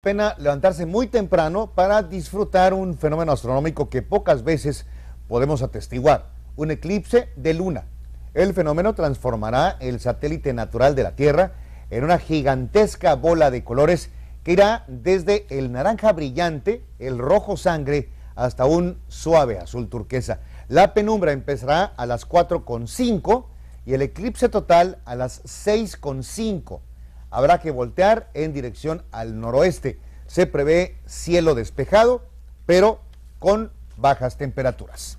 pena levantarse muy temprano para disfrutar un fenómeno astronómico que pocas veces podemos atestiguar, un eclipse de luna. El fenómeno transformará el satélite natural de la Tierra en una gigantesca bola de colores que irá desde el naranja brillante, el rojo sangre, hasta un suave azul turquesa. La penumbra empezará a las 4.5 y el eclipse total a las 6.5 habrá que voltear en dirección al noroeste. Se prevé cielo despejado, pero con bajas temperaturas.